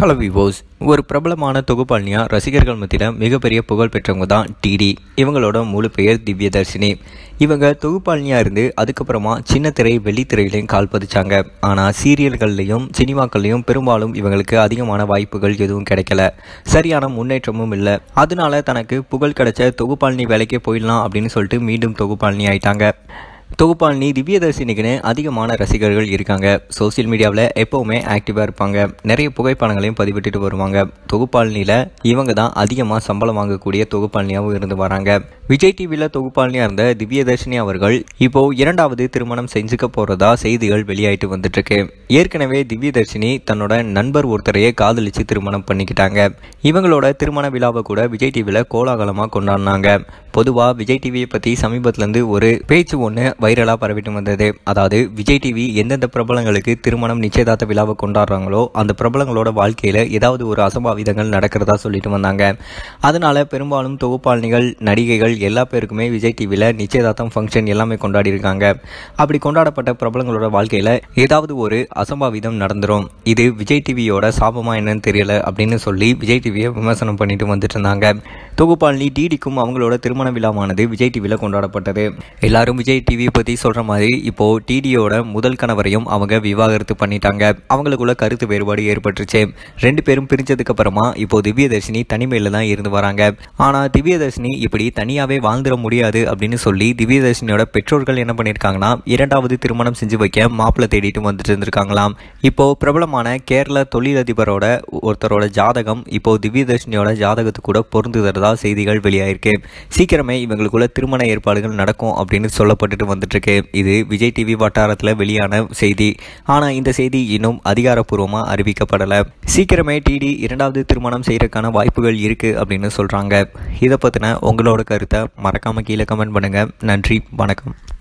hello விவோஸ் ஒரு பிரபலமான தொகுப்பாளினியா ரசிகர்கள் மத்தியில் மிகப்பெரிய புகழ் பெற்றவங்க தான் டிடி இவங்களோட முழு பெயர் திவ்யதர்ஷினி இவங்க தொகுப்பாளினியாக இருந்து அதுக்கப்புறமா சின்ன திரை வெள்ளித்திரையிலையும் கால் பதிச்சாங்க ஆனால் சீரியல்கள்லையும் சினிமாக்கள்லையும் பெரும்பாலும் இவங்களுக்கு அதிகமான வாய்ப்புகள் எதுவும் கிடைக்கல சரியான முன்னேற்றமும் இல்லை அதனால தனக்கு புகழ் கிடைச்ச தொகுப்பாளினி வேலைக்கே போயிடலாம் அப்படின்னு சொல்லிட்டு மீண்டும் தொகுப்பாளினி ஆயிட்டாங்க தொகுப்பால் நீ திவ்யதர்சினிக்குன்னு அதிகமான ரசிகர்கள் இருக்காங்க சோசியல் மீடியாவில் எப்போவுமே ஆக்டிவாக இருப்பாங்க நிறைய புகைப்படங்களையும் பதிவிட்டுட்டு வருவாங்க தொகுப்பாளினியில் இவங்க தான் அதிகமாக சம்பளம் வாங்கக்கூடிய தொகுப்பாளினியாகவும் இருந்து வராங்க விஜய் டிவியில் தொகுப்பாளினியாக இருந்த திவ்யதர்ஷினி அவர்கள் இப்போது இரண்டாவது திருமணம் செஞ்சுக்க போகிறதா செய்திகள் வெளியாயிட்டு வந்துட்டுருக்கு ஏற்கனவே திவ்யதர்ஷினி தன்னோட நண்பர் ஒருத்தரையே காதலிச்சு திருமணம் பண்ணிக்கிட்டாங்க இவங்களோட திருமண விழாவை கூட விஜய் டிவியில் கோலாகலமாக கொண்டாடினாங்க பொதுவாக விஜய் டிவியை பற்றி சமீபத்துலேருந்து ஒரு பேச்சு ஒன்று வைரலாக பரவிட்டு வந்தது அதாவது விஜய் டிவி எந்தெந்த பிரபலங்களுக்கு திருமணம் நிச்சயதார்த்த விழாவை கொண்டாடுறாங்களோ அந்த பிரபலங்களோட வாழ்க்கையில் ஏதாவது ஒரு அசம்பாவிதங்கள் நடக்கிறதா சொல்லிட்டு வந்தாங்க அதனால் பெரும்பாலும் தொகுப்பாளினிகள் நடிகைகள் எல்லா பேருக்குமே விஜய் டிவியில் நிச்சயதார்த்தம் ஃபங்க்ஷன் எல்லாமே கொண்டாடி இருக்காங்க அப்படி கொண்டாடப்பட்ட பிரபலங்களோட வாழ்க்கையில் ஏதாவது ஒரு அசம்பாவிதம் நடந்துடும் இது விஜய் டிவியோட சாபமா என்னன்னு தெரியல அப்படின்னு சொல்லி விஜய் டிவியை விமர்சனம் பண்ணிட்டு வந்துட்டு இருந்தாங்க தொகுப்பாளினி டிடிக்கும் அவங்களோட திருமண விழாவானது விஜய் டிவியில் கொண்டாடப்பட்டது எல்லாரும் விஜய் டிவி பற்றி சொல்கிற மாதிரி இப்போது டிடியோட முதல் கணவரையும் அவங்க விவாகரத்து பண்ணிட்டாங்க அவங்களுக்குள்ள கருத்து வேறுபாடு ஏற்பட்டுருச்சு ரெண்டு பேரும் பிரிஞ்சதுக்கு அப்புறமா இப்போ திவ்யதர்ஷினி தனிமையில் தான் இருந்து வராங்க ஆனால் திவ்யதர்ஷினி இப்படி தனியாகவே வாழ்ந்துட முடியாது அப்படின்னு சொல்லி திவ்யதர்ஷினியோட பெற்றோர்கள் என்ன பண்ணியிருக்காங்கன்னா இரண்டாவது திருமணம் செஞ்சு வைக்க மாப்பிள்ளை தேடிட்டு வந்துட்டு இருந்திருக்காங்களாம் இப்போ பிரபலமான கேரள தொழிலதிபரோட ஒருத்தரோட ஜாதகம் இப்போ திவ்யதர்ஷினியோட ஜாதகத்து கூட தருதா பல செய்திகள் வெளியாயிருக்கு சீக்கிரமே இவங்களுக்குள்ள திருமண ஏற்பாடுகள் நடக்கும் அப்படின்னு சொல்லப்பட்டுட்டு வந்துட்டுருக்கு இது விஜய் டிவி வட்டாரத்தில் வெளியான செய்தி ஆனால் இந்த செய்தி இன்னும் அதிகாரப்பூர்வமாக அறிவிக்கப்படலை சீக்கிரமே டிடி இரண்டாவது திருமணம் செய்கிறதுக்கான வாய்ப்புகள் இருக்குது அப்படின்னு சொல்கிறாங்க இதை பற்றின உங்களோட கருத்தை மறக்காமல் கீழே கமெண்ட் பண்ணுங்கள் நன்றி வணக்கம்